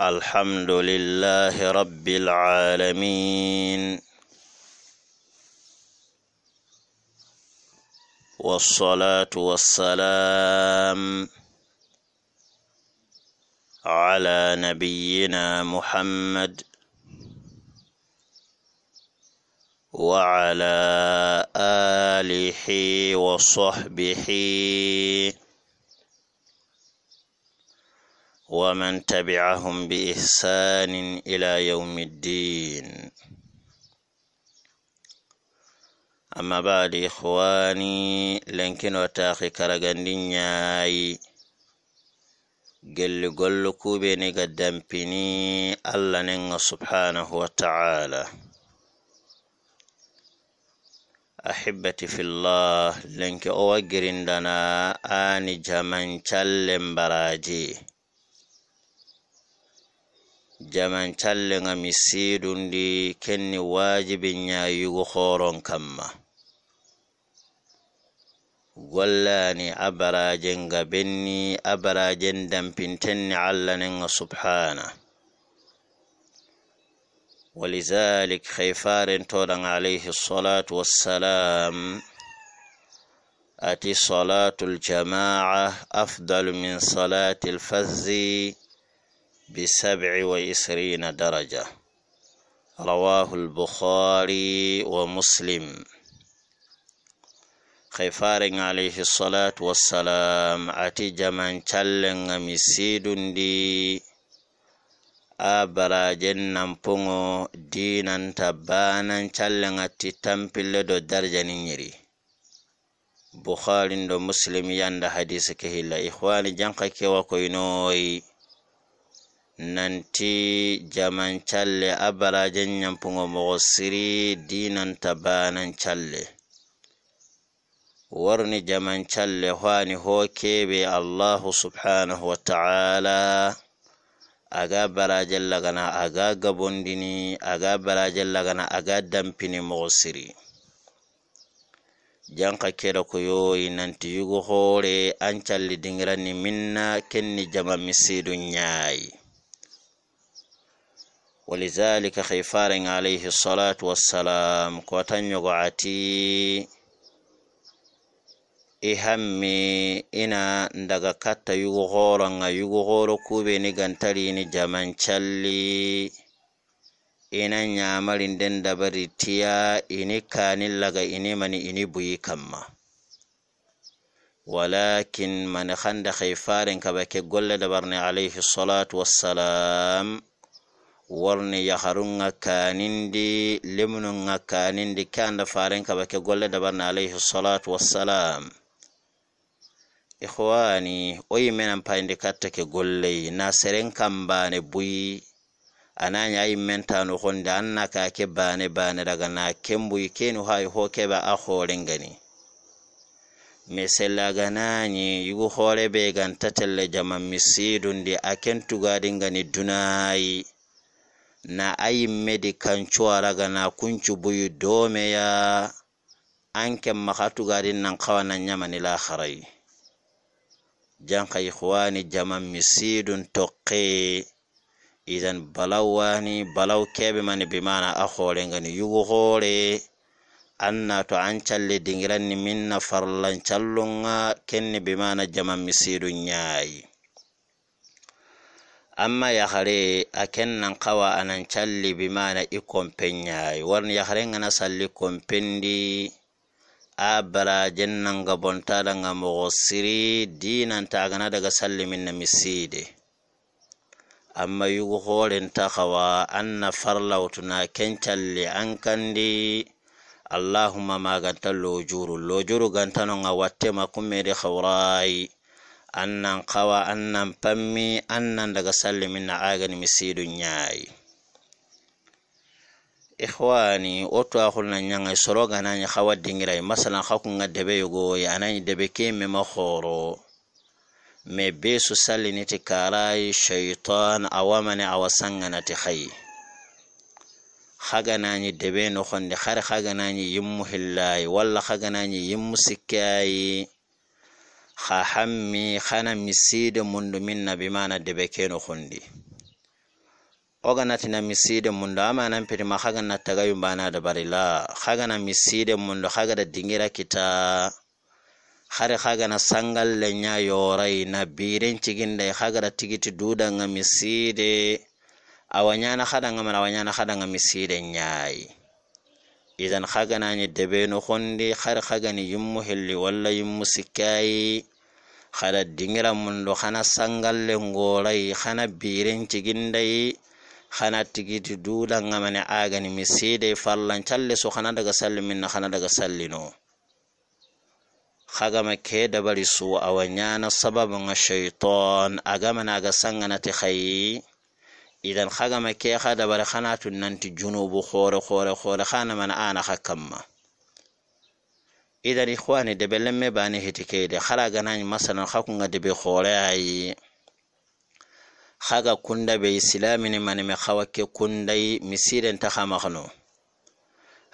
الحمد لله رب العالمين والصلاة والسلام على نبينا محمد وعلى آله وصحبه ومن تبعهم بإحسان إلى يوم الدين أما بعد إخواني لنكن وتاخي كرغندين ياي gelli gollo kuɓe ni ga dampini allah nenga subhanahu wa ta'ala ahibati fillah lenke o waggirindana ani jaman callen baraji jamancalle ŋa mi siidundi ken ni waajibi ñaayugu hooron kamma gollani abarajen ga benni abarajen dampintenni allah nenga subhana ولذلك خيفارن تورن عليه الصلاة والسلام أتي صلاة الجماعة أفضل من صلاة الفذ بسبع وعشرين درجة رواه البخاري ومسلم خيفارين عليه الصلاة والسلام أتي جمان تلن مسيدون دي أبرا جنن بونو دينان تبانان تلن أتي تمبل دو درجة نيري بخاري دو مسلم ياند حديث كهلا إخواني جنقك وكوينوي nanti jaman challe abarajen yamfungo mogo siri dinanta banan challe warni jaman challe hwani hokebe allahu subhanahu wataala aga barajen lagana aga gabondini aga barajen lagana aga dampini mogo siri janka keda ko yoyi nanti yugo hore an challi dingiranni minna kenni jaman misidu nyayi ولذلك خيفار عليه الصلاة والسلام قوتن يغعتي ihammi ina daga katta yugo horo nga yugo horo kube ni gantari ni jaman challi ina nyamarin den dabari tiya ini kani laga ini mani ini buyi kamma walakin mani handa haifarin kabake bake golle dabarni alaihi salatu wassalam worni yaharunga kanindi limnunga kanindi ke anda faren kaba ke golle dabarna alayhi salatu wassalam ihwani o yimmenan payindi katta ke golley na seren kam bane buyi ananya a yimmentano honde anna kake bane bane daga na ken buyi keni ha iho keɓe a horen gani misellaga nani yugu hore ɓe gan tatelle jaman misidundi a ken tugadingani dunayi na a yimmedi kancuwaraga na kuncuboyu domeya anken makatugadin nan kawana yamani la harayi janka ihwani jaman misidun tokke idan balau wani balau kebe mani bimana a horengani yugu hore anna to an calli dingiranni min na farlancallunga kenni bimana jaman misidun yayi amma a aken nan kawa a nan calli bi ikon i kompen yayi warni nga na salli kompendi a bara jennan ga da nga mogo dinan ta gana daga salli na miside amma yugo ta kawa anna na ken calli an kandi allahumma magantan lojuru lojuru gantanonga makon kummede hawrayi annan kawa annan an annan daga sallimin na agani misidun yayi ihwani otu akul na nyanga soro gana nya kawa dingira masalan hakun ga debe yogo ya anani debe ke me mahoro. me besu sallini ti karai shaitan awamane awasanga na ti khayi haganani debe no khonde khar haganani yimmu wala walla haganani yimmu sikkayi ha hammi hana mi mundu min na bi debe keno hundi oganatina mi siide mundu amanan petima hagana tagayu banada bari la hagana mi siide mundu hagada dingira kita hari hagana sangalle nya yorai na biren ciginda hagada tigiti dudanga mi siide awanyana hadanga mana awanyana hadanga mi idan xaganañi debeno xondi xar xagani yummu helli walla yummu sikkayi xada dingira mundo xana sangalle ngorayi xana biren cigindayi xana tigiti duɗangamane agani mi sidey farlan so xana daga salli minna xana daga sallino xagama ke dabari su awa ñana sababu nga cheyton aga sanganati xayi idan xagama ke xa xana tun nanti junubu xoore xoore xoore xana mana anaxa kamma idan ixwani debe lemme bani hiti keyde xala ganañ masalan xa kunga debe xoore ayi xaga kunda be silamini manime xawa ke kundayi misiren ta xamaxno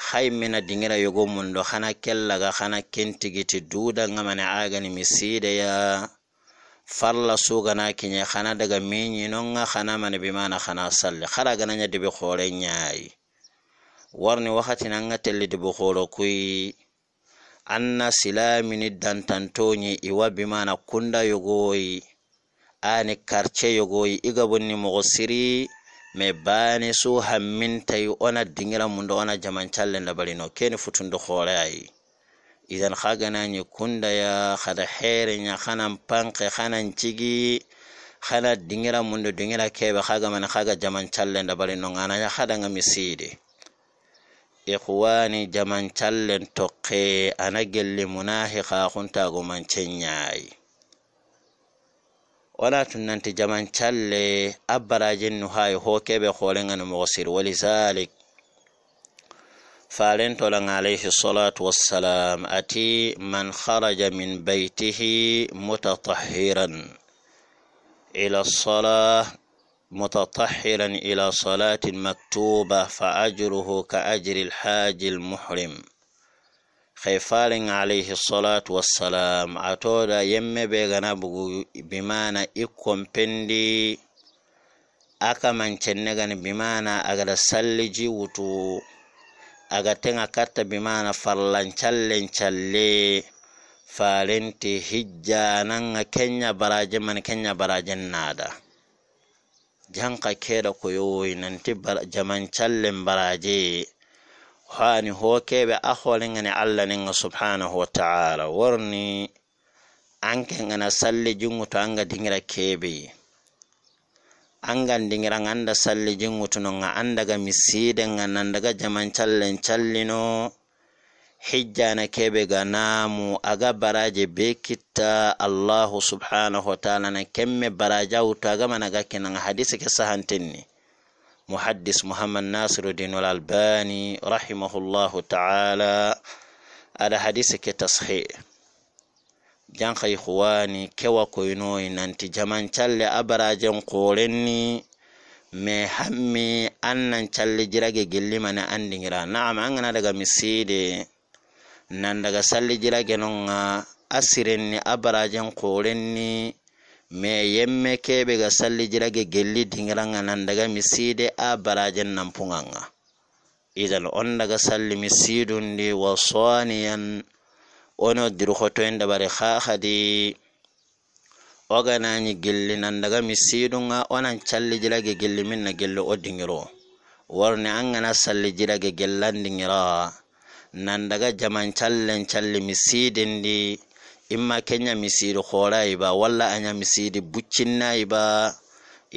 xay mina dingira yogo mundo xana kellaga xana kentigiti dudanga mane agani misideya farla su gana kinye khana daga minyi nonga khana mani bimana khana salli khara gananya nya dibi khore nyaayi warni wakati nanga telli dibi khoro kui anna silamini dantantoñi iwa bimana kunda yogoyi ani karce yogoyi igabonni mogo siri me bani su hammintayi ona dingira mundo ona jamancalle labarino keni futundu khore ayi idan khagana ni kunda ya khada here nya panke khana nchigi khana dingira mundu dingira kebe khaga mana khaga jaman challe da bari no ngana ya khada ikhwani jaman challe ana gelle munahi kha khunta go manchenyai wala tunnanti jaman challe abarajin nu hay ho kebe kholenga no mo walizalik faren عليه الصلاة والسلام أتي من خرج من بيته متطهرا إلى الصلاة متطهرا إلى صلاة مكتوبة فأجره كأجر الحاج المحرم خيفالن عليه الصلاة والسلام أتودا يم بيغنا بمانا إكم بندي أكا من بمانا أغدا سلجي وتو aga tenga karta bi mana farlan callen calle farenti hijja nanga kenya baraje man kenya barajen nada janka keda ko yowoy nanti jaman callen baraje hani ho keɓe ne allah ne subhanahu wa taala worni anke ngana salle jungu to anga dingira kebe. an gandigiran anda salli jingutunonga an daga misidenga nan daga jaman callen callino hijjana keɓe ga namu aga baraje be kitta allahu subhanahu wa taala na kemme baraje awutu agamanaga kenaga hadise ke sahantenni muhaddis muhammad nasiruddin alalbani rahimahullahu taala ada hadise ke janka ikhwani kewa koynoyi nanti jaman calle abarajen korenni me hammi annan calle jirage gillimane andingira naam an gana daga miside nan daga salli jirage non asirenni abarajen korenni me yemme keɓe ga salli jirage gelli dingiran nan daga miside abarajen nampugan idan on daga salli misidundi wa soniyan wono dirxoto en ɗaɓare xa xadi oganañi gelli nandaga mi siidunga onan calli jilage gelli min na gelli o dingiro warne an gana salli jilage gellan dingira nandaga jaman callen calli mi siidindi imma kenya mi siidi xoorayi ba walla aña mi siidi buccinnayi ba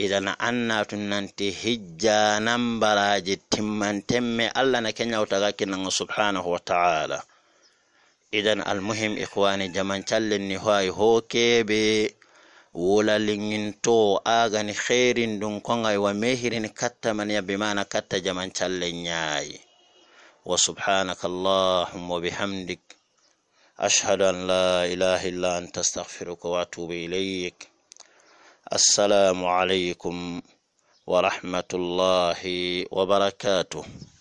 idana an natu nanti hijja nambaraji timmanten me allah na kenyawtaga kinanga subhanahu wa taala إذن المهم إخواني جمان تل النهاية هو كيبي ولا لين تو أغاني خيرين دون كونغاي وميهرين كتا من يبمانا كتا جمان تل النهاية وسبحانك اللهم وبحمدك أشهد أن لا إله إلا أنت استغفرك وأتوب إليك السلام عليكم ورحمة الله وبركاته